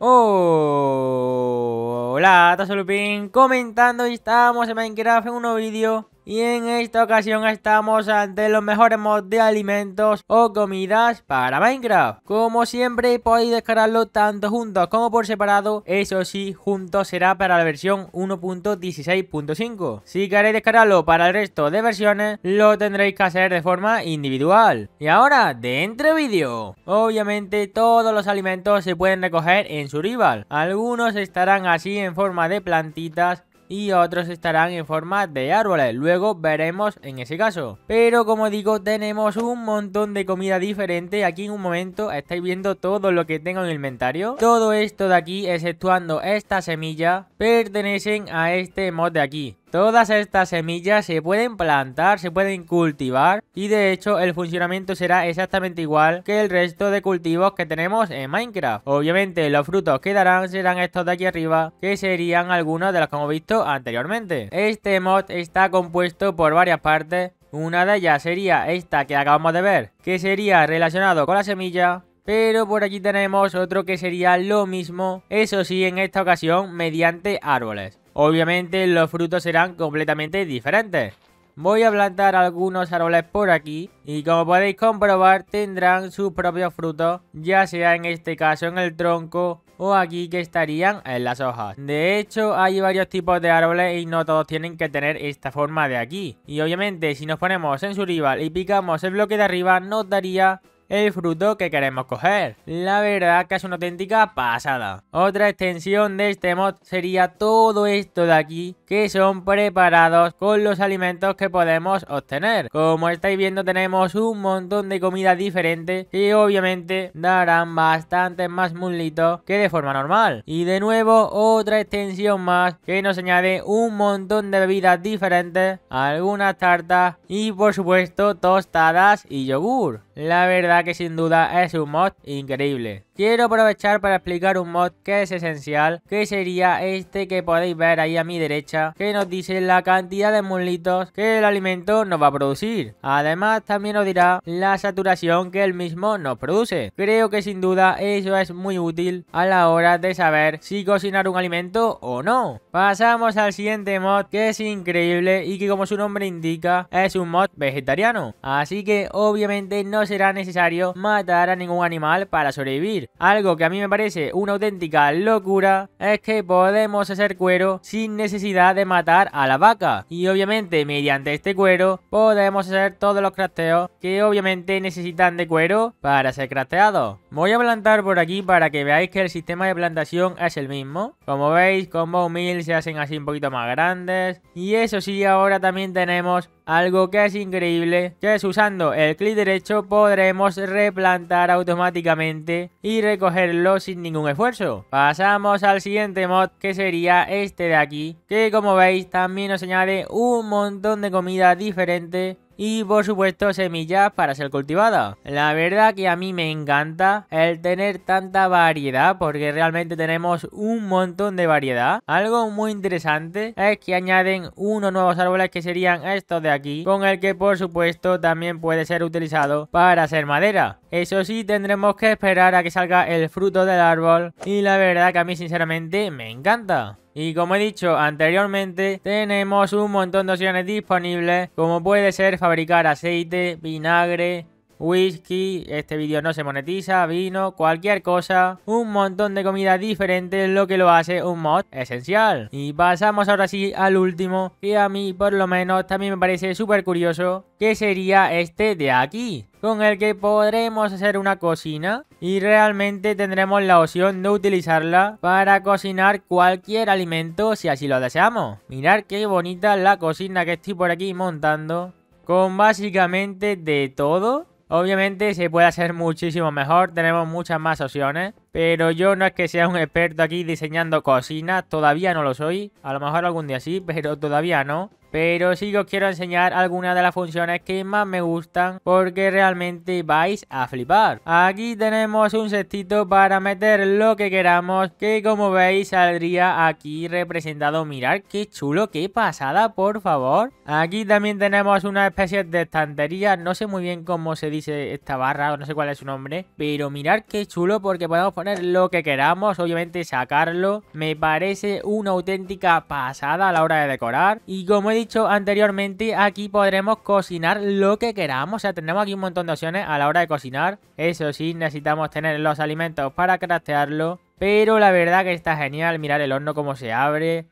Oh, hola, hola, Lupin, comentando y estamos en Minecraft en un nuevo vídeo y en esta ocasión estamos ante los mejores mods de alimentos o comidas para Minecraft. Como siempre podéis descargarlo tanto juntos como por separado, eso sí, juntos será para la versión 1.16.5. Si queréis descargarlo para el resto de versiones, lo tendréis que hacer de forma individual. Y ahora, dentro vídeo. Obviamente todos los alimentos se pueden recoger en su Algunos estarán así en forma de plantitas y otros estarán en forma de árboles. Luego veremos en ese caso. Pero como digo, tenemos un montón de comida diferente. Aquí en un momento estáis viendo todo lo que tengo en el inventario. Todo esto de aquí, exceptuando esta semilla, pertenecen a este mod de aquí. Todas estas semillas se pueden plantar, se pueden cultivar y de hecho el funcionamiento será exactamente igual que el resto de cultivos que tenemos en Minecraft. Obviamente los frutos que darán serán estos de aquí arriba que serían algunos de los que hemos visto anteriormente. Este mod está compuesto por varias partes. Una de ellas sería esta que acabamos de ver, que sería relacionado con la semilla, pero por aquí tenemos otro que sería lo mismo, eso sí en esta ocasión mediante árboles obviamente los frutos serán completamente diferentes. Voy a plantar algunos árboles por aquí y como podéis comprobar tendrán sus propios frutos, ya sea en este caso en el tronco o aquí que estarían en las hojas. De hecho hay varios tipos de árboles y no todos tienen que tener esta forma de aquí. Y obviamente si nos ponemos en su rival y picamos el bloque de arriba nos daría el fruto que queremos coger. La verdad que es una auténtica pasada. Otra extensión de este mod sería todo esto de aquí que son preparados con los alimentos que podemos obtener. Como estáis viendo tenemos un montón de comida diferente que obviamente darán bastante más muslitos que de forma normal. Y de nuevo otra extensión más que nos añade un montón de bebidas diferentes, algunas tartas y por supuesto tostadas y yogur. La verdad que sin duda es un mod increíble. Quiero aprovechar para explicar un mod que es esencial, que sería este que podéis ver ahí a mi derecha, que nos dice la cantidad de muslitos que el alimento nos va a producir. Además también nos dirá la saturación que el mismo nos produce. Creo que sin duda eso es muy útil a la hora de saber si cocinar un alimento o no. Pasamos al siguiente mod que es increíble y que como su nombre indica es un mod vegetariano. Así que obviamente no será necesario matar a ningún animal para sobrevivir. Algo que a mí me parece una auténtica locura es que podemos hacer cuero sin necesidad de matar a la vaca. Y obviamente mediante este cuero podemos hacer todos los crafteos que obviamente necesitan de cuero para ser crafteados. Voy a plantar por aquí para que veáis que el sistema de plantación es el mismo. Como veis, con Bowmill se hacen así un poquito más grandes. Y eso sí, ahora también tenemos algo que es increíble, que es usando el clic derecho podremos replantar automáticamente y recogerlo sin ningún esfuerzo. Pasamos al siguiente mod que sería este de aquí, que como veis también nos añade un montón de comida diferente y por supuesto semillas para ser cultivadas. La verdad que a mí me encanta el tener tanta variedad porque realmente tenemos un montón de variedad. Algo muy interesante es que añaden unos nuevos árboles que serían estos de aquí con el que por supuesto también puede ser utilizado para hacer madera. Eso sí tendremos que esperar a que salga el fruto del árbol y la verdad que a mí sinceramente me encanta. Y como he dicho anteriormente, tenemos un montón de opciones disponibles, como puede ser fabricar aceite, vinagre, whisky, este vídeo no se monetiza, vino, cualquier cosa, un montón de comida diferente, lo que lo hace un mod esencial. Y pasamos ahora sí al último, que a mí por lo menos también me parece súper curioso, que sería este de aquí con el que podremos hacer una cocina y realmente tendremos la opción de utilizarla para cocinar cualquier alimento si así lo deseamos. Mirad qué bonita la cocina que estoy por aquí montando con básicamente de todo Obviamente se puede hacer muchísimo mejor, tenemos muchas más opciones. Pero yo no es que sea un experto aquí diseñando cocina todavía no lo soy. A lo mejor algún día sí, pero todavía no. Pero sí que os quiero enseñar algunas de las funciones que más me gustan porque realmente vais a flipar. Aquí tenemos un cestito para meter lo que queramos que como veis saldría aquí representado. Mirad qué chulo, qué pasada, por favor. Aquí también tenemos una especie de estantería. No sé muy bien cómo se dice esta barra, O no sé cuál es su nombre. Pero mirad qué chulo porque podemos poner lo que queramos, obviamente sacarlo. Me parece una auténtica pasada a la hora de decorar. Y como he dicho anteriormente, aquí podremos cocinar lo que queramos. O sea, tenemos aquí un montón de opciones a la hora de cocinar. Eso sí, necesitamos tener los alimentos para craftearlo. Pero la verdad que está genial mirar el horno cómo se abre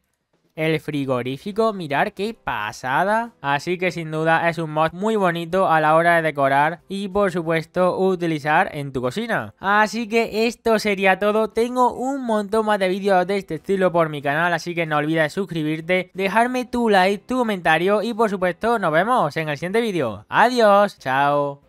el frigorífico. Mirar qué pasada. Así que sin duda es un mod muy bonito a la hora de decorar y por supuesto utilizar en tu cocina. Así que esto sería todo. Tengo un montón más de vídeos de este estilo por mi canal, así que no olvides suscribirte, dejarme tu like, tu comentario y por supuesto nos vemos en el siguiente vídeo. Adiós, chao.